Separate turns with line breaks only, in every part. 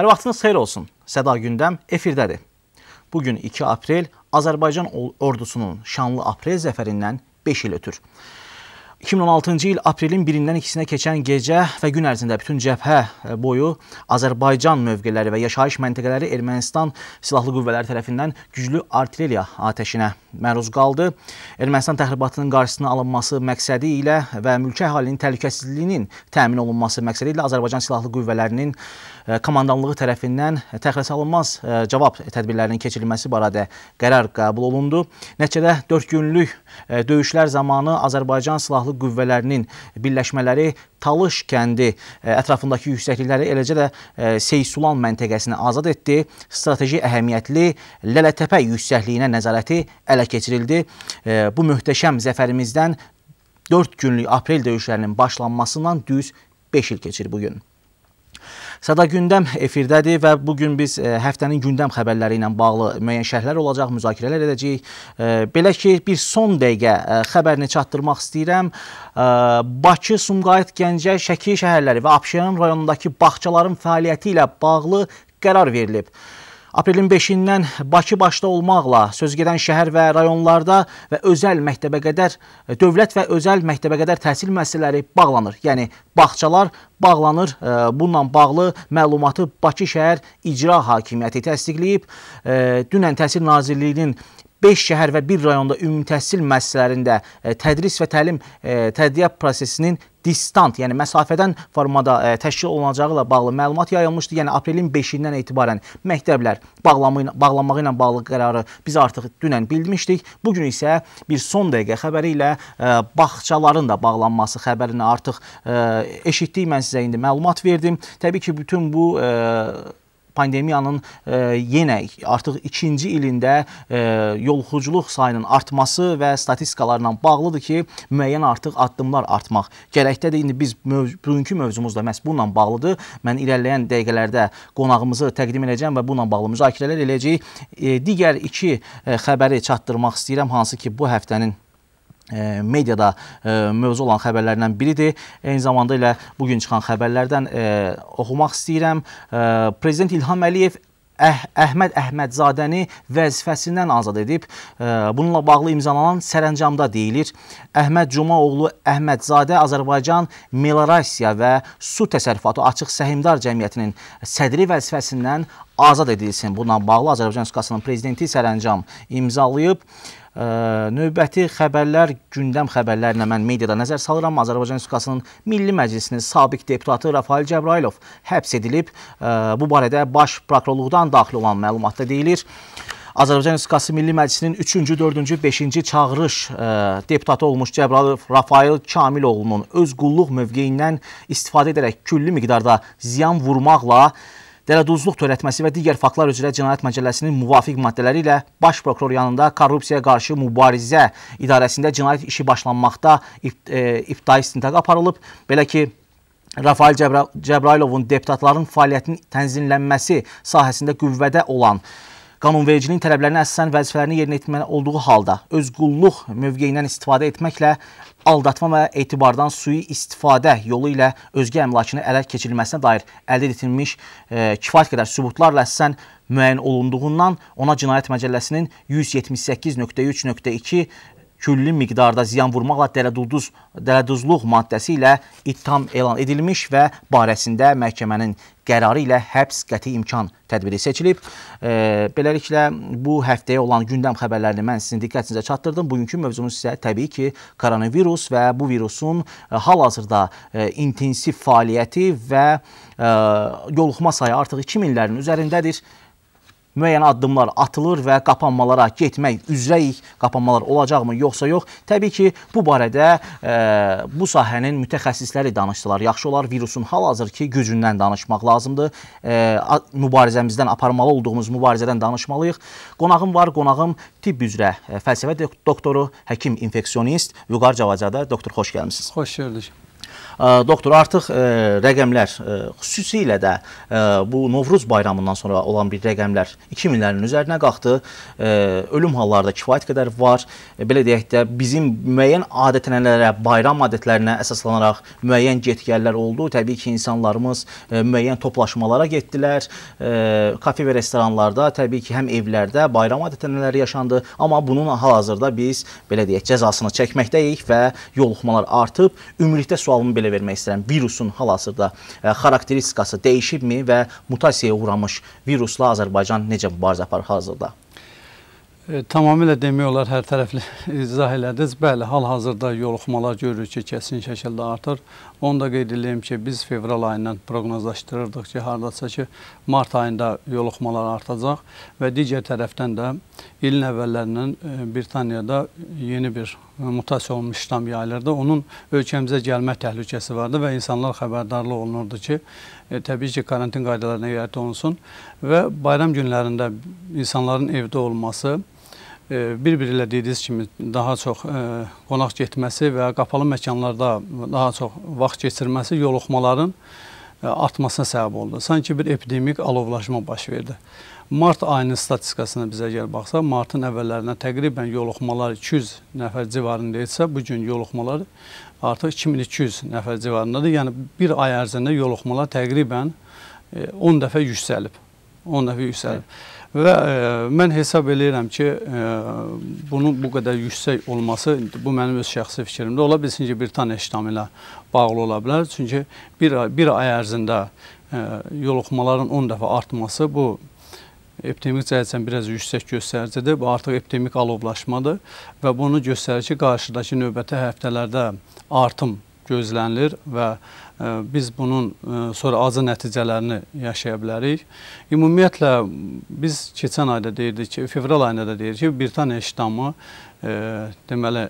Hər vaxtınız xeyir olsun. Səda gündəm efirdədir. Bu gün 2 aprel Azərbaycan ordusunun şanlı aprel zəfərindən 5 il ötür. 2016-cı il aprelin 1-dən 2-sinə keçən gecə və gün ərzində bütün cəbhə e, boyu Azərbaycan mövqeləri və yaşayış məntəqələri Ermənistan silahlı qüvvələri tərəfindən güclü artilleriya atəşinə məruz qaldı. Ermənistan təxribatının qarşısının alınması məqsədi ilə və mülki əhalinin təhlükəsizliyinin təmin olunması məqsədi ilə Azərbaycan silahlı qüvvələrinin e, komandanlığı tərəfindən təxirəsə alınmaz e, cavab tədbirlərinin keçirilməsi barədə qərar qəbul olundu. Nəticədə 4 günlük döyüşlər zamanı Azərbaycan silahlı silahlı qüvvələrinin birləşmələri Talış kəndi e, ətrafındakı yüksəklikləri eləcə də e, Seysulan məntəqəsini azad etdi. Strateji əhəmiyyətli Lələtəpə yüksəkliyinə nəzarəti ələ keçirildi. E, bu möhtəşəm zəfərimizdən 4 günlük aprel döyüşlərinin başlanmasından düz 5 il keçir bu gün. Sada gündəm efirdədir və bu gün biz e, həftənin gündəm xəbərləri ilə bağlı müəyyən şərhlər olacaq, müzakirələr edəcəyik. E, belə ki, bir son dəqiqə e, xəbərini çatdırmaq istəyirəm. Bakı, Sumqayıt, Gəncə, Şəki şəhərləri və Abşeron rayonundakı bağçaların fəaliyyəti ilə bağlı qərar verilib. Aprelin 5-dən Bakı başda olmaqla sözgedən şəhər və rayonlarda və özəl məktəbəqədər e, dövlət və özəl məktəbəqədər təhsil müəssisələri bağlanır. Yəni bağçalar bağlanır. E, bununla bağlı məlumatı Bakı şəhər icra hakimiyyəti təsdiqləyib. E, dünən Təhsil Nazirliyinin 5 şəhər və 1 rayonda ümumi təhsil müəssisələrində e, tədris və təlim e, tədqiqat prosesinin distant, yəni məsafədən formada ə, e, təşkil olunacağı ilə bağlı məlumat yayılmışdı. Yəni aprelin 5-dən etibarən məktəblər bağlanma ilə, bağlanmağı ilə bağlı qərarı biz artıq dünən bilmişdik. Bu gün isə bir son dəqiqə xəbəri ilə ə, bağçaların da bağlanması xəbərini artıq ə, eşitdik. Mən sizə indi məlumat verdim. Təbii ki, bütün bu ə, pandemiyanın e, yenə artıq ikinci ilində e, yolxuculuq sayının artması və statistikalarla bağlıdır ki, müəyyən artıq addımlar artmaq gərəkdədir. İndi biz mövz bugünkü mövzumuz da məhz bununla bağlıdır. Mən irəliləyən dəqiqələrdə qonağımızı təqdim edəcəm və bununla bağlı müzakirələr eləyəcəyik. E, digər iki e, xəbəri çatdırmaq istəyirəm, hansı ki, bu həftənin mediada e, mövzu olan xəbərlərdən biridir. Eyni zamanda elə bu gün çıxan xəbərlərdən e, oxumaq istəyirəm. E, Prezident İlham Əliyev Əh Əhməd Əhmədzadəni vəzifəsindən azad edib. Bununla bağlı imzalanan sərəncamda deyilir, Əhməd Cumaoğlu Əhmədzadə Azərbaycan Melarasiya və Su Təsərrüfatı Açıq Səhmdar Cəmiyyətinin sədri vəzifəsindən azad edilsin. Bununla bağlı Azərbaycan Respublikasının prezidenti sərəncam imzalayıb növbəti xəbərlər gündəm xəbərlərlə mən mediada nəzər salıram. Azərbaycan Respublikasının Milli Məclisinin sabiq deputatı Rafael Cəbrayilov həbs edilib. Bu barədə Baş prokurorluqdan daxil olan məlumatda deyilir. Azərbaycan Respublikası Milli Məclisinin 3-cü, 4-cü, 5-ci çağırış ə, deputatı olmuş Cəbralov Rafael Kamiloğlunun öz qulluq mövqeyindən istifadə edərək külli miqdarda ziyan vurmaqla ə, dələduzluq törətməsi və digər faktlar üzrə Cinayət Məcəlləsinin müvafiq maddələri ilə Baş prokuror yanında Korrupsiyaya qarşı mübarizə idarəsində cinayət işi başlanmaqda e, ibtidai istintaq aparılıb. Belə ki, Rafael Cəbrailovun deputatların fəaliyyətinin tənzimlənməsi sahəsində qüvvədə olan qanunvericinin tələblərinə əsasən vəzifələrini yerinə etməli olduğu halda öz qulluq mövqeyindən istifadə etməklə aldatma və etibardan sui istifadə yolu ilə özgə əmlakını ələ keçirilməsinə dair əldə edilmiş e, kifayət qədər sübutlarla əsasən müəyyən olunduğundan ona Cinayət Məcəlləsinin 178.3.2 külli miqdarda ziyan vurmaqla dələduduz, dələduzluq maddəsi ilə ittiham elan edilmiş və barəsində məhkəmənin qərarı ilə həbs qəti imkan tədbiri seçilib. E, beləliklə, bu həftəyə olan gündəm xəbərlərini mən sizin diqqətinizə çatdırdım. Bugünkü mövzumuz isə təbii ki, koronavirus və bu virusun e, hal-hazırda e, intensiv fəaliyyəti və e, yoluxma sayı artıq 2000-lərin üzərindədir müəyyən addımlar atılır və qapanmalara getmək üzrəyik. Qapanmalar olacaqmı, yoxsa yox? Təbii ki, bu barədə e, bu sahənin mütəxəssisləri danışdılar. Yaxşı olar virusun hal-hazırki gücündən danışmaq lazımdır. E, mübarizəmizdən aparmalı olduğumuz mübarizədən danışmalıyıq. Qonağım var, qonağım tibb üzrə e, fəlsəfə doktoru, həkim infeksionist Vüqar Cavacadə. Doktor, xoş gəlmisiniz. Xoş gördük doktor artıq rəqəmlər xüsusilə də bu Novruz bayramından sonra olan bir rəqəmlər 2000-lərin üzərinə qalxdı. Ölüm halları da kifayət qədər var. Belə deyək də bizim müəyyən adət-ənənələrə, bayram adətlərinə əsaslanaraq müəyyən get-gəllər oldu. Təbii ki, insanlarımız müəyyən toplaşmalara getdilər. Kafe və restoranlarda, təbii ki, həm evlərdə bayram adət-ənənələri yaşandı, amma bunun hal-hazırda biz belə deyək cəzasını çəkməkdəyik və yoluxmalar artıb. Ümumilikdə sualımı belə xəbər vermək istəyirəm. Virusun hal-hazırda e, xarakteristikası dəyişibmi və mutasiyaya uğramış virusla Azərbaycan necə mübarizə aparır hazırda?
E, tamamilə demək olar hər tərəfli izah elədiniz. Bəli, hal-hazırda yoluxmalar görürük ki, kəsin şəkildə artır. Onu da qeyd edəyim ki, biz fevral ayından proqnozlaşdırırdıq ki, hardasa ki, mart ayında yoluxmalar artacaq və digər tərəfdən də ilin əvvəllərindən e, Britaniyada yeni bir mutasiya olmuş ştam yayılırdı. Onun ölkəmizə gəlmə təhlükəsi vardı və insanlar xəbərdarlıq olunurdu ki, e, təbii ki, karantin qaydalarına riayət olunsun və bayram günlərində insanların evdə olması, bir-biri ilə dediyiniz kimi daha çox e, qonaq getməsi və qapalı məkanlarda daha çox vaxt keçirməsi yoluxmaların e, artmasına səbəb oldu. Sanki bir epidemik alovlaşma baş verdi. Mart ayının statistikasına bizə gəl baxsa, martın əvvəllərindən təqribən yoluxmalar 200 nəfər civarında etsə, bu gün yoluxmalar artıq 2200 nəfər civarındadır. Yəni bir ay ərzində yoluxmalar təqribən 10 e, dəfə yüksəlib. 10 dəfə yüksəlib. Hə və e, mən hesab eləyirəm ki, e, bunun bu qədər yüksək olması, bu mənim öz şəxsi fikrimdə ola bilsin ki, bir tan işlami ilə bağlı ola bilər. Çünki bir, bir ay ərzində e, yoluxmaların 10 dəfə artması bu epidemik cəhətdən biraz yüksək göstəricidir. Bu artıq epidemik alovlaşmadır və bunu göstərir ki, qarşıdakı növbəti həftələrdə artım gözlənilir və e, biz bunun e, sonra acı nəticələrini yaşaya bilərik. Ümumiyyətlə biz keçən ayda deyirdik ki, fevral ayında da deyirik ki, Britaniya ştamı e, deməli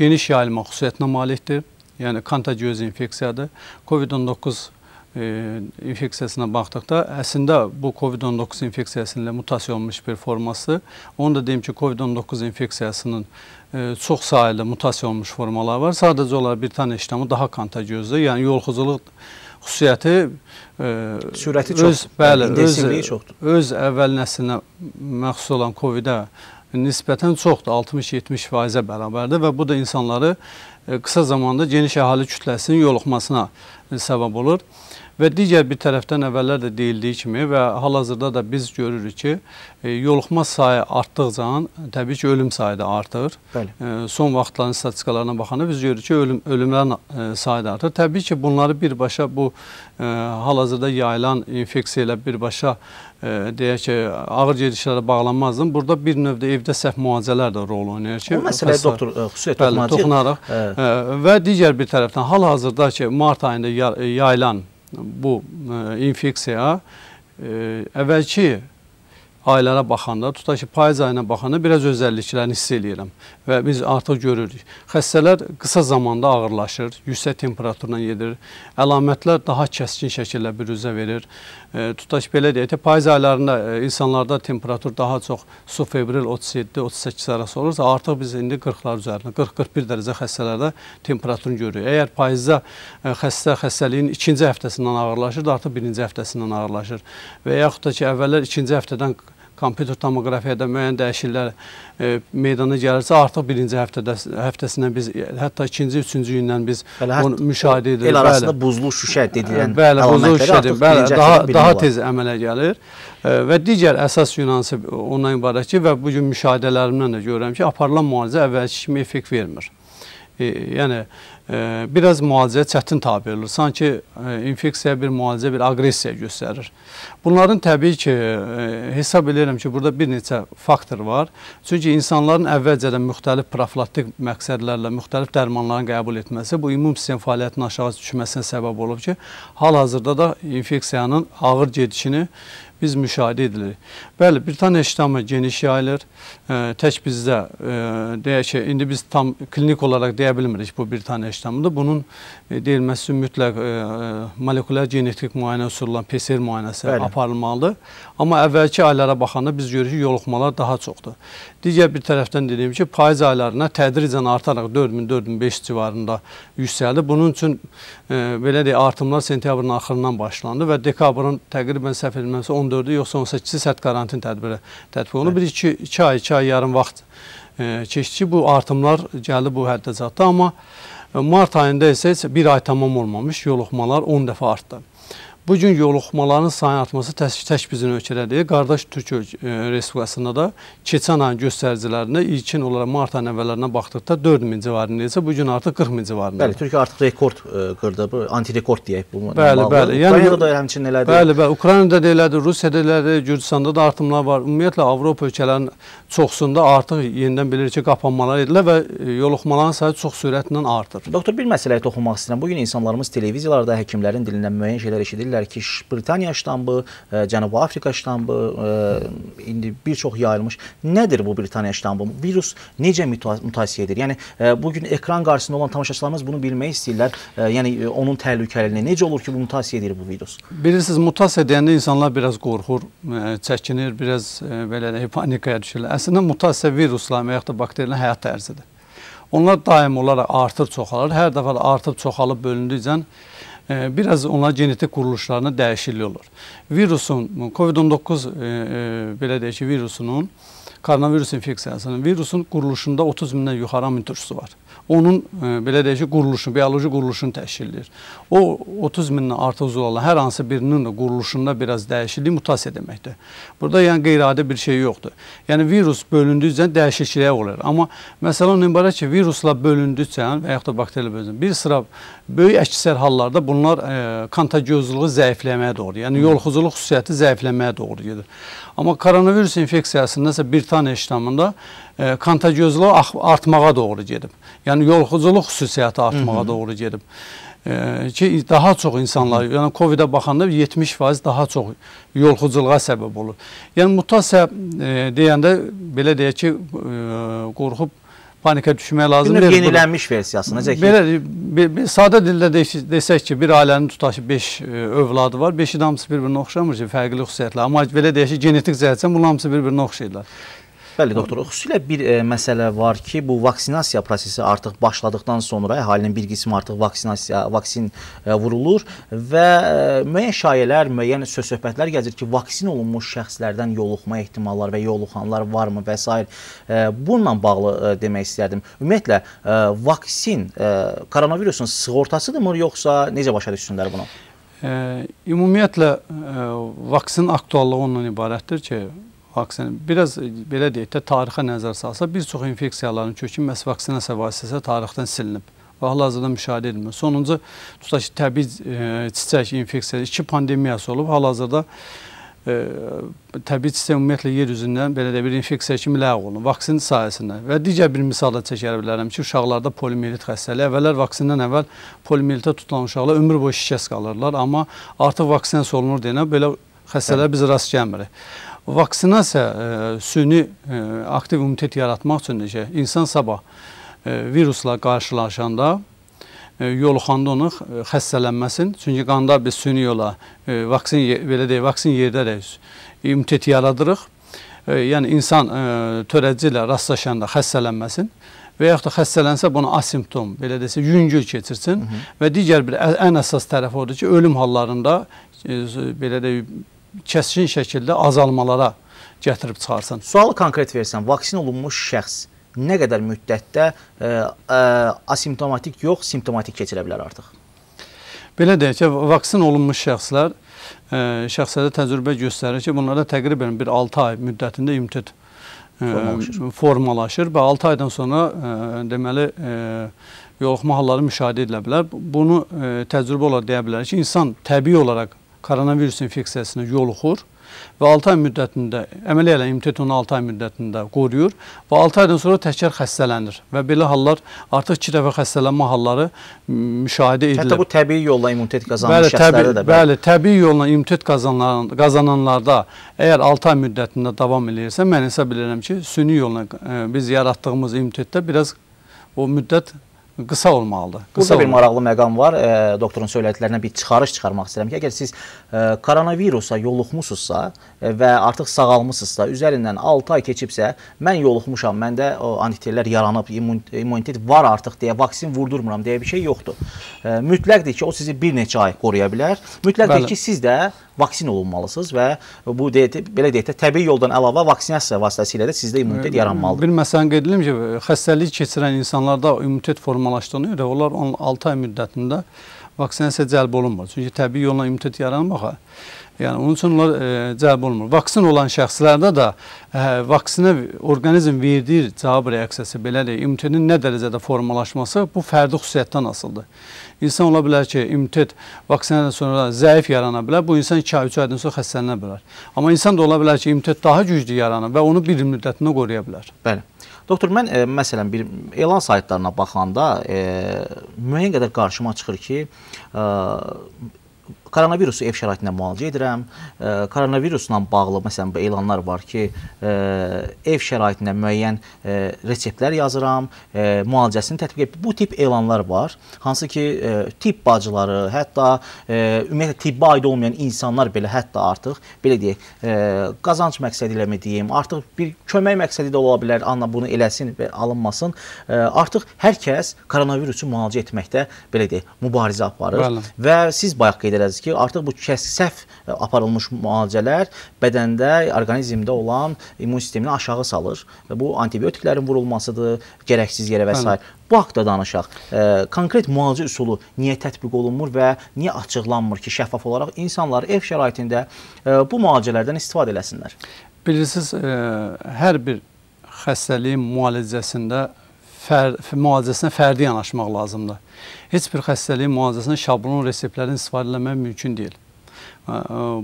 geniş yayılma xüsusiyyətinə malikdir. Yəni kontagiöz infeksiyadır. COVID-19 E, infeksiyasına baxdıqda əslində bu COVID-19 infeksiyasının mutasiya olmuş bir forması, onu da deyim ki, COVID-19 infeksiyasının e, çox sayılı mutasiya olmuş formalar var. Sadəcə olaraq bir tane işləmi daha kontagiozdur. Yəni yolxuculuq xüsusiyyəti e, sürəti çox, öz, bəli, öz, çoxdur. Yəni öz əvvəl nəslinə məxsus olan COVID-ə nisbətən çoxdur, 60-70%-ə bərabərdir və bu da insanları qısa zamanda geniş əhali kütləsinin yoluxmasına səbəb olur. Və digər bir tərəfdən əvvəllər də deyildiyi kimi və hal-hazırda da biz görürük ki, e, yoluxma sayı artdıqca təbii ki, ölüm sayı da artır. Bəli. E, son vaxtların statistikalarına baxanda biz görürük ki, ölüm ölümlərin e, sayı da artır. Təbii ki, bunları birbaşa bu hal-hazırda yayılan infeksiya ilə birbaşa deyək ki, ağır gedişlərə bağlanmazdım. Burada bir növdə evdə səhv müalicələr də rol oynayır ki, o məsələyə doktor xüsusi toxunacaq. Bəli, toxunaraq. Ə. Hə. Və digər bir tərəfdən hal-hazırda ki, mart ayında yayılan bu e, infeksiya e, əvvəlki aylara baxanda, tutaq ki, payız ayına baxanda biraz özəlliklərini hiss eləyirəm və biz artıq görürük. Xəstələr qısa zamanda ağırlaşır, yüksək temperaturla gedir, əlamətlər daha kəskin şəkildə bürüzə verir. E, tutaq ki, belə deyək, payız aylarında e, insanlarda temperatur daha çox su febril 37-38 arası olursa, artıq biz indi 40-lar üzərində, 40-41 dərəcə xəstələrdə temperaturunu görürük. Əgər payızda e, xəstə xəstəliyin ikinci həftəsindən ağırlaşır, artıq birinci həftəsindən ağırlaşır və yaxud da ki, əvvəllər ikinci həftədən kompüter tomoqrafiyada müəyyən dəyişikliklər e, meydana gəlirsə, artıq birinci həftədə həftəsindən biz hətta ikinci, üçüncü gündən biz bəli, onu müşahidə edirik. El arasında bəli. buzlu şüşə dedilən bəli, buzlu şüşədir. Bəli, daha daha tez əmələ gəlir. E, və digər əsas yunansı ondan ibarət ki, və bu gün müşahidələrimdən də görürəm ki, aparılan müalicə əvvəlki kimi effekt vermir. E, yəni biraz müalicə çətin tabi olur. Sanki e, infeksiya bir müalicə, bir aqressiya göstərir. Bunların təbii ki, e, hesab edirəm ki, burada bir neçə faktor var. Çünki insanların əvvəlcədən müxtəlif profilaktik məqsədlərlə müxtəlif dərmanların qəbul etməsi bu immun sistem fəaliyyətinin aşağı düşməsinə səbəb olub ki, hal-hazırda da infeksiyanın ağır gedişini biz müşahidə edirik. Bəli, Britaniya ştamı geniş yayılır. E, tək bizdə e, deyək ki, indi biz tam klinik olaraq deyə bilmirik bu Britaniya ştamıdır. Bunun e, deyilməsi mütləq e, molekulyar genetik müayinə usulla PCR müayinəsi Bəli. aparılmalıdır. Amma əvvəlki aylara baxanda biz görürük ki, yoluxmalar daha çoxdur. Digər bir tərəfdən dediyim ki, payız aylarına tədricən artaraq 4000-4500 civarında yüksəldi. Bunun üçün e, belə deyək, artımlar sentyabrın axırından başlandı və dekabrın təqribən səhv edilməsi 14 14-ü yoxsa 18-i sərt karantin tədbiri tətbiq olunur. 1-2 2 ay, 2 ay yarım vaxt e, keçdi. Bu artımlar gəldi bu həddə çatdı, amma e, mart ayında isə 1 ay tamam olmamış yoluxmalar 10 dəfə artdı. Bu gün yoluxmaların sayının artması tək, tək bizim ölkədədir. Qardaş Türk e, Respublikasında da keçən ayın göstəricilərində ilkin olaraq mart ayının əvvəllərinə baxdıqda 4 min civarında isə bu gün artıq 40 min civarında. Bəli, Türkiyə
artıq rekord e, qırdı, bu antirekord deyək bu. Bəli, bəli. Yəni Ukraynada da həmçinin elədir. Bəli,
bəli. Ukraynada da elədir, Rusiyada da elədir, Gürcüstanda da artımlar var. Ümumiyyətlə Avropa ölkələrinin çoxsunda artıq yenidən bilir ki, qapanmalar edilir və e, yoluxmaların
sayı çox sürətlə artır. Doktor bir məsələyə toxunmaq istəyirəm. Bu gün insanlarımız televiziyalarda həkimlərin dilindən müəyyən şeylər eşidirlər bilirlər ki, Britaniya ştammı, e, Cənubi Afrika ştammı e, indi bir çox yayılmış. Nədir bu Britaniya ştammı? Virus necə mutasiya edir? Yəni e, bu gün ekran qarşısında olan tamaşaçılarımız bunu bilmək istəyirlər. Yəni onun təhlükəliliyini. Necə olur ki, bu mutasiya edir bu virus?
Bilirsiniz, mutasiya deyəndə insanlar biraz qorxur, çəkinir, biraz belə panikaya düşürlər. Əslində mutasiya virusların və yaxud da bakteriyaların həyat tərzidir. Onlar daim olaraq artıb çoxalır. Hər dəfə artıb çoxalıb bölündükcə biraz onlar genetik quruluşlarına dəyişiklik olur. Virusun, COVID-19 e, e, belə deyək ki, virusunun, koronavirus infeksiyasının virusun quruluşunda 30 mindən yuxarı amin turşusu var onun ə, e, belə deyək ki, quruluşu, bioloji quruluşunu təşkil edir. O 30 mindən artıq zoolların hər hansı birinin də quruluşunda biraz dəyişiklik mutasiya deməkdir. Burada yəni qeyri-adi bir şey yoxdur. Yəni virus bölündükcə dəyişikliklər olur. Amma məsələn ondan ibarət ki, virusla bölündükcə yəni və yaxud da bakteriyalarla bölündükcə bir sıra böyük əksər hallarda bunlar ə, e, kontagiozluğu zəifləməyə doğru, yəni yolxuculuq xüsusiyyəti zəifləməyə doğru gedir. Amma koronavirus infeksiyasında isə bir tane iştamında ə, e, kontagiozluğu artmağa doğru gedib. Yəni yəni yolxuculuq xüsusiyyəti artmağa doğru gedib. E, ki daha çox insanlar, yəni COVID-ə baxanda 70% daha çox yolxuculuğa səbəb olur. Yəni mutasiya e, deyəndə belə deyək ki, e, qorxub panika düşmək lazımdır. Bir yenilənmiş versiyası necə ki? Belə bir, bir, sadə dildə desək ki, bir ailənin tutaq ki, 5 övladı var. 5-i hamısı bir-birinə oxşamır ki, fərqli xüsusiyyətlər. Amma belə deyək ki, genetik cəhətdən bunların hamısı bir-birinə oxşayırlar.
Bəli doktor, xüsusilə bir e, məsələ var ki, bu vaksinasiya prosesi artıq başladıktan sonra əhalinin bir qismi artıq vaksinasiya vaksin e, vurulur və e, müəyyən şayələr, müəyyən söz-söhbətlər gəlir ki, vaksin olunmuş şəxslərdən yoluxma ehtimalları və yoluxanlar varmı və s. E, bununla bağlı e, demək istərdim. Ümumiyyətlə e, vaksin e, koronavirusun sığortasıdırmı yoxsa necə başa düşsünlər bunu? Ə,
e, ümumiyyətlə ə, e, vaksin aktuallığı ondan ibarətdir ki, vaksin biraz belə deyək də tarixə nəzər salsa bir çox infeksiyaların kökünməsi vaksinasiya vasitəsilə tarixdən silinib və hal-hazırda müşahidə edilmir. Sonuncu tutaq ki, təbii e, çiçək infeksiyası iki pandemiyası olub. Hal-hazırda ə, e, təbii sistem ümumiyyətlə yer üzündən belə də bir infeksiya kimi ləğv olunur vaksin sayəsində. Və digər bir misalla çəkə bilərəm ki, uşaqlarda poliomiyelit xəstəliyi əvvəllər vaksindən əvvəl poliomielitə tutulan uşaqlar ömür boyu şikəst qalırlar, amma artıq vaksinasiya olunur deyənə belə xəstələrə biz rast gəlmirik. Vaksinasiya e, süni e, aktiv immunitet yaratmaq üçün necə? İnsan sabah e, virusla qarşılaşanda yoluxanda onun xəstələnməsin. Çünki qanda biz süni yola vaksin belə deyək, vaksin yerdərək immunitet yaradırıq. Yəni insan törəci ilə rastlaşanda xəstələnməsin və yaxud da xəstələnsə bunu asimptom, belə desə yüngül keçirsin Hı -hı. və digər bir ən əsas tərəf odur ki, ölüm hallarında belə də kəskin şəkildə
azalmalara gətirib çıxarsın. Sualı konkret versən, vaksin olunmuş şəxs nə qədər müddətdə ə, e, ə, e, asimptomatik yox, simptomatik keçirə bilər artıq?
Belə deyək ki, vaksin olunmuş şəxslər ə, e, şəxslərdə təcrübə göstərir ki, bunlarda təqribən bir 6 ay müddətində immunitet formalaşır. formalaşır və 6 aydan sonra ə, deməli ə, yoluxma halları müşahidə edilə bilər. Bunu ə, təcrübə olaraq deyə bilərik ki, insan təbii olaraq koronavirus infeksiyasına yoluxur və 6 ay müddətində əmələ elə immunitet onu 6 ay müddətində qoruyur və 6 aydan sonra təkrar xəstələnir və belə hallar artıq 2 dəfə xəstələnmə halları müşahidə edilir. Hətta bu
təbii yolla immunitet qazanan şəxslərdə də. Bəli,
təbii yolla immunitet qazanan qazananlarda əgər 6 ay müddətində davam eləyirsə, mən hesab edirəm ki, süni yolla e, biz yaratdığımız immunitetdə
biraz o müddət qısa olmalıdır. Qısa Burada olmalıdır. bir maraqlı məqam var. E, doktorun söylədiklərinə bir çıxarış çıxarmaq istəyirəm ki, əgər siz e, koronavirusa yoluxmusunuzsa e, və artıq sağalmısınızsa, üzərindən 6 ay keçibsə, mən yoluxmuşam, məndə o antitellər yaranıb, immun, immunitet var artıq deyə vaksin vurdurmuram deyə bir şey yoxdur. E, mütləqdir ki, o sizi bir neçə ay qoruya bilər. Mütləqdir Bəli. ki, siz də vaksin olunmalısınız və bu deyək, belə deyək də təbii yoldan əlavə vaksinasiya vasitəsilə də sizdə immunitet yaranmalıdır.
Bir məsələni qeyd edim ki, xəstəlik keçirən insanlarda immunitet forması normallaşdığına görə onlar 6 ay müddətində vaksinasiya cəlb olunmur. Çünki təbii yolla immunitet yaranmağa. Yəni onun üçün onlar e, cəlb olunmur. Vaksin olan şəxslərdə də e, vaksinə orqanizm verdiyi cavab reaksiyası belədir. İmmunitetin nə dərəcədə formalaşması bu fərdi xüsusiyyətdən asılıdır. İnsan ola bilər ki, immunitet vaksinədən sonra zəif yarana bilər. Bu insan 2 ay, 3 aydan sonra xəstələnə bilər. Amma insan da ola bilər ki, immunitet daha güclü yaranır və onu bir il müddətində qoruya
bilər. Bəli. Doktor, mən ə, e, məsələn bir elan saytlarına baxanda ə, e, müəyyən qədər qarşıma çıxır ki, ə, e, Koronavirusu ev şəraitində müalicə edirəm. Koronavirusla bağlı məsələn bu elanlar var ki, ev şəraitində müəyyən reseptlər yazıram, müalicəsini tətbiq edirəm. Bu tip elanlar var. Hansı ki, tibb bacıları, hətta ümumiyyətlə tibbə aid olmayan insanlar belə hətta artıq belə deyək, qazanc məqsədi ilə mi deyim, artıq bir kömək məqsədi də ola bilər, anla bunu eləsin və alınmasın. Artıq hər kəs koronavirusu müalicə etməkdə belə deyək, mübarizə aparır Bəli. və siz bayaq qeyd elədiniz ki, artıq bu kəsf e, aparılmış müalicələr bədəndə, orqanizmdə olan immun sistemini aşağı salır və bu antibiotiklərin vurulmasıdır, gərəksiz yerə və s. Bu haqqda danışaq. E, konkret müalicə üsulu niyə tətbiq olunmur və niyə açıqlanmır ki, şəffaf olaraq insanlar ev şəraitində e, bu müalicələrdən istifadə eləsinlər?
Bilirsiniz, hər bir xəstəliyin müalicəsində fər, müalicəsinə fərdi yanaşmaq lazımdır heç bir xəstəliyin müalicəsində şablon reseptlərin istifadə etmək mümkün deyil.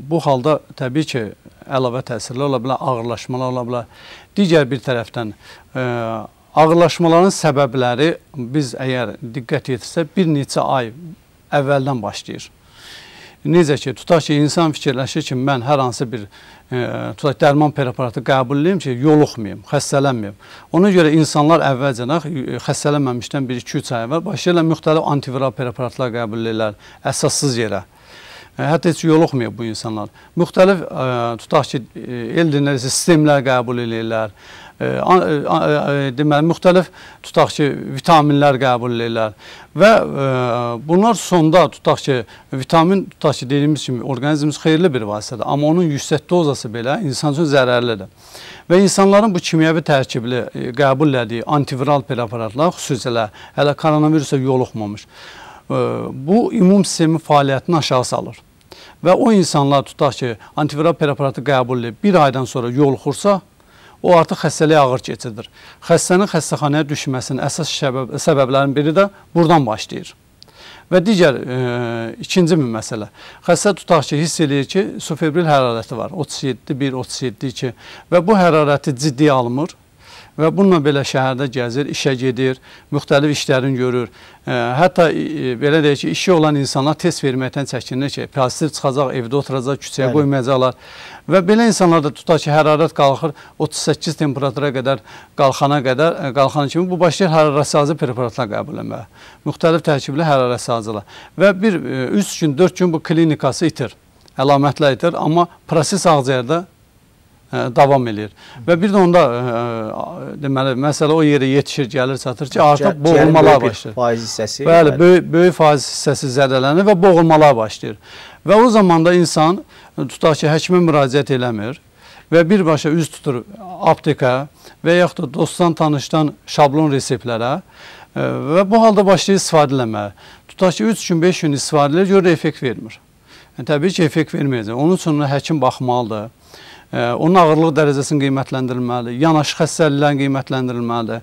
Bu halda təbii ki, əlavə təsirlər ola bilər, ağırlaşmalar ola bilər. Digər bir tərəfdən ağırlaşmaların səbəbləri biz əgər diqqət yetirsək bir neçə ay əvvəldən başlayır. Necə ki, tutaq ki, insan fikirləşir ki, mən hər hansı bir e, tutaq dərman preparatı qəbulləyim ki, yoluxmayım, xəstələnməyim. Ona görə insanlar əvvəlcədən e, xəstələnməmişdən 1-2-3 ay əvvəl başlayırlar müxtəlif antiviral preparatlar qəbulləyirlər əsassız yerə. E, hətta heç yoluxmuyor bu insanlar. Müxtəlif e, tutaq ki, e, el dinləri sistemlər qəbul eləyirlər. E, e, e, deməli müxtəlif tutaq ki, vitaminlər qəbul edirlər və bunlar sonda tutaq ki, vitamin tutaq ki, dediyimiz kimi orqanizmimiz xeyirli bir vasitədir, amma onun yüksək dozası belə insan üçün zərərlidir. Və insanların bu kimyəvi tərkibli qəbul etdiyi antiviral preparatlar xüsusilə hələ koronavirusa yoluxmamış bu immun sistemi fəaliyyətini aşağı salır. Və o insanlar tutaq ki, antiviral preparatı qəbul edib bir aydan sonra yoluxursa, o artıq xəstəliyə ağır keçidir. Xəstənin xəstəxanaya düşməsinin əsas səbəb, səbəblərinin biri də buradan başlayır. Və digər e, ikinci bir məsələ. Xəstə tutaq ki, hiss eləyir ki, suferbril hərarəti var. 37-1, 37-2 və bu hərarəti ciddiyə almır və bununla belə şəhərdə gəzir, işə gedir, müxtəlif işlərin görür. Ə, hətta ə, belə deyək ki, işi olan insanlar test verməkdən çəkinir ki, pozitiv çıxacaq, evdə oturacaq, küçəyə Bəli. qoymayacaqlar. Və belə insanlar da tutar ki, hərarət qalxır 38 temperatura qədər qalxana qədər, ə, qalxan kimi bu başlayır hərarətsazı preparatlar qəbul etməyə. Müxtəlif tərkibli hərarətsazılar. Və bir 3 gün, 4 gün bu klinikası itir əlamətlər itir, amma proses ağciyərdə Hə, davam eləyir. Və bir də onda ə, e, e, deməli məsələ o yerə yetişir, gəlir, çatır ki, artıq boğulmalar başlayır. Faiz hissəsi. Bəli, böyük, böyük faiz hissəsi zədələnir və boğulmalar başlayır. Və o zaman da insan e, tutaq ki, həkimə müraciət eləmir və birbaşa üz tutur apteka və yaxud da dostdan, tanışdan şablon reseptlərə və bu halda başlayır istifadə eləməyə. Tutaq ki, 3 gün, 5 gün istifadə edir, görür effekt vermir. Yəni, təbii ki, effekt verməyəcək. Onun üçün həkim baxmalıdır onun ağırlıq dərəcəsini qiymətləndirilməli, yanaşı xəstəliklərin qiymətləndirilməli,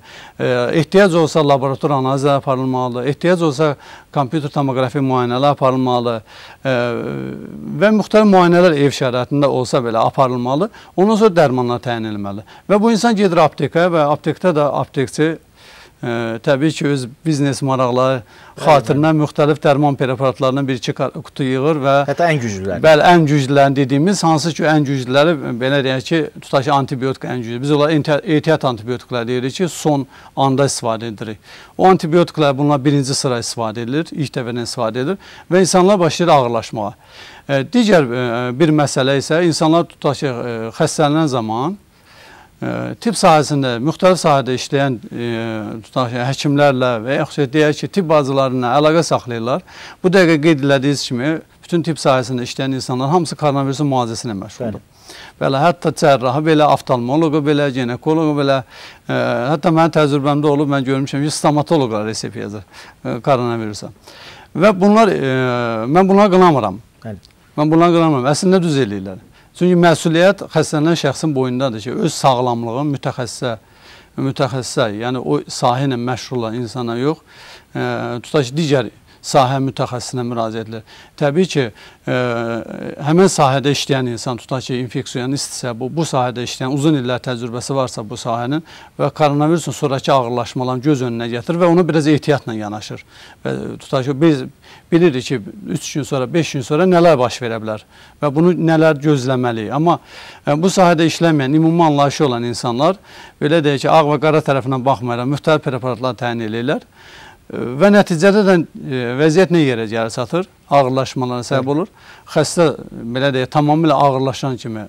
ehtiyac olsa laborator analizə aparılmalı, ehtiyac olsa kompüter tomoqrafi müayinələr aparılmalı və müxtəlif müayinələr ev şəraitində olsa belə aparılmalı, ondan sonra dərmanlar təyin edilməli. Və bu insan gedir aptekaya və aptekdə də aptekçi Ə, təbii ki, öz biznes maraqları xatirinə müxtəlif dərman preparatlarından bir-iki qutu yığır və hətta ən güclüləri. Bəli, ən güclülərini dediyimiz, hansı ki, ən güclüləri belə deyək ki, tutaq ki, antibiotik ən güclü. Biz onlara ehtiyat antibiotiklər deyirik ki, son anda istifadə edirik. O antibiotiklər bunlar birinci sıra istifadə edilir, ilk dəfədən istifadə edilir və insanlar başlayır ağırlaşmağa. Digər e, bir məsələ isə insanlar tutaq ki, e, xəstələnən zaman tibb sahəsində, müxtəlif sahədə işləyən e, tutaq ki, həkimlərlə və yaxud da deyək ki, tibb bacılarına əlaqə saxlayırlar. Bu dəqiqə qeyd elədiyiniz kimi bütün tibb sahəsində işləyən insanlar hamısı koronavirusun müalicəsi ilə məşğuldur. Belə hətta cərrahı belə, oftalmoloqu belə, ginekoloqu belə, ə, e, hətta mənim təcrübəmdə olub, mən görmüşəm ki, stomatoloqlar resep yazır ə, e, koronavirusa. Və bunlar ə, mən buna qınamıram. Bəli. Mən buna qınamıram. Əslində düz eləyirlər. Çünki məsuliyyət xəstələnən şəxsin boyundadır ki, öz sağlamlığın mütəxəssisə, mütəxəssisə, yəni o sahə ilə məşğul olan insana yox, e, tutaq ki, digər sahə mütəxəssisinə müraciət edilir. Təbii ki, ə, e, həmin sahədə işləyən insan, tutaq ki, infeksiyonistsə, bu, bu sahədə işləyən uzun illər təcrübəsi varsa bu sahənin və koronavirusun sonrakı ağırlaşmalarını göz önünə gətirir və onu biraz ehtiyatla yanaşır. Və tutaq ki, biz bilirik ki, 3 gün sonra, 5 gün sonra nələr baş verə bilər və bunu nələr gözləməliyik. Amma ə, e, bu sahədə işləməyən, ümumi anlayışı olan insanlar belə deyək ki, ağ və qara tərəfindən baxmayaraq müxtəlif preparatlar təyin edirlər və nəticədə də e, vəziyyət nə yerə gəlir çatır? Ağırlaşmalara səbəb olur. Xəstə belə deyək, tamamilə ağırlaşan kimi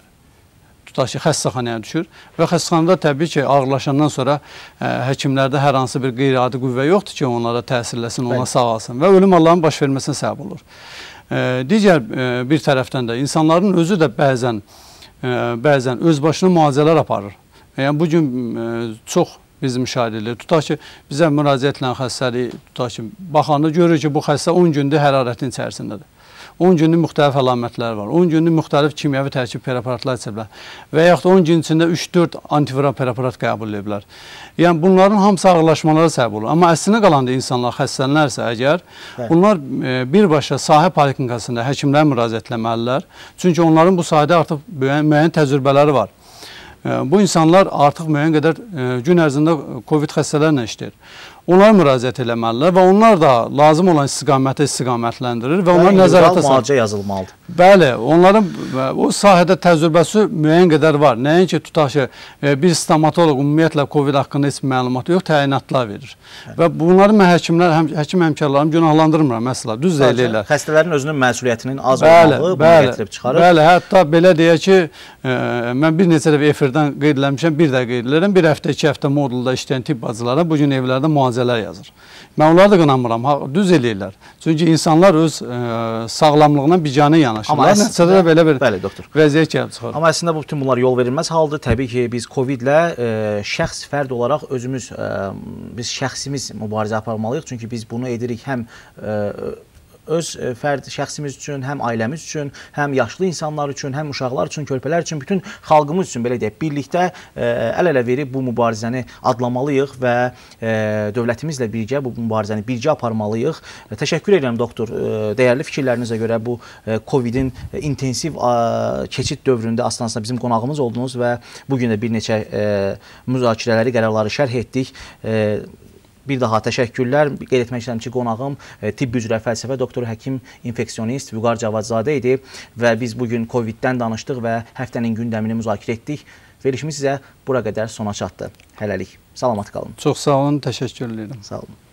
tutaq ki, xəstəxanaya düşür və xəstəxanada təbii ki, ağırlaşandan sonra ə, e, həkimlərdə hər hansı bir qeyri-adi qüvvə yoxdur ki, onlara təsirləsin, ona Bəli. sağalsın və ölüm Allahın baş verməsinə səbəb olur. Ə, e, digər ə, bir tərəfdən də insanların özü də bəzən ə, bəzən öz başına müalicələr aparır. Yəni bu gün çox biz müşahidə edirik. Tutaq ki, bizə müraciət edən xəstəlik, tutaq ki, baxanda görür ki, bu xəstə 10 gündür hərarətin içərisindədir. 10 günlük müxtəlif əlamətləri var. 10 günlük müxtəlif kimyəvi tərkib preparatlar içə bilər. Və yaxud 10 gün içində 3-4 antiviral preparat qəbul edə bilər. Yəni bunların hamısı ağırlaşmalara səbəb olur. Amma əslinə qalanda insanlar xəstələnərsə əgər, Bəli. bunlar e, birbaşa sahə poliklinikasında həkimlərə müraciət etməlidirlər. Çünki onların bu sahədə artıq müəyyən təcrübələri var. Bu insanlar artıq müəyyən qədər e, gün ərzində COVID xəstələrlə işləyir onlara müraciət eləməlidirlər və onlar da lazım olan istiqamətə istiqamətləndirir və onlar nəzarətə müalicə yazılmalıdır. Bəli, onların o sahədə təcrübəsi müəyyən qədər var. Nəinki tutaq ki, e, bir stomatoloq ümumiyyətlə COVID haqqında heç məlumatı yox, təyinatlar verir. Bəli. Və bunları mən həkimlər, həm, həkim həmkarlarım günahlandırmıram əsla, düz də eləyirlər.
Xəstələrin özünün məsuliyyətinin az bəli, olmağı bunu gətirib çıxarır. Bəli,
hətta belə deyək ki, ə, e, mən bir neçə dəfə efirdən qeyd eləmişəm, bir də qeyd edirəm, bir həftə, iki həftə modulda işləyən tibb bacılara bu gün evlərdə müalicə mülahizələr yazır. Mən onları da qınamıram, düz eləyirlər. Çünki insanlar öz ə, e, sağlamlığına bicanə yanaşırlar. Nəticədə belə bir bəli, doktor. vəziyyət gəlib çıxır.
Amma əslində bu bütün bunlar yol verilməz haldır. Təbii ki, biz COVID-lə e, şəxs fərd olaraq özümüz ə, e, biz şəxsimiz mübarizə aparmalıyıq. Çünki biz bunu edirik həm ə, öz e, fərd şəxsimiz üçün, həm ailəmiz üçün, həm yaşlı insanlar üçün, həm uşaqlar üçün, körpələr üçün, bütün xalqımız üçün belə deyək, birlikdə e, əl-ələ verib bu mübarizəni adlamalıyıq və e, dövlətimizlə birgə bu mübarizəni birgə aparmalıyıq. Təşəkkür edirəm doktor, dəyərli fikirlərinizə görə bu COVID-in intensiv keçid dövründə aslında bizim qonağımız oldunuz və bu gün də bir neçə müzakirələri, qərarları şərh etdik. Bir daha təşəkkürlər. Qeyd etmək istəyirəm ki, qonağım e, tibb üzrə fəlsəfə doktoru həkim infeksionist Vüqar Cavadzadə idi və biz bu gün COVID-dən danışdıq və həftənin gündəmini müzakirə etdik. Verilişimiz sizə bura qədər sona çatdı. Hələlik. Salamat qalın. Çox sağ olun, təşəkkür edirəm. Sağ olun.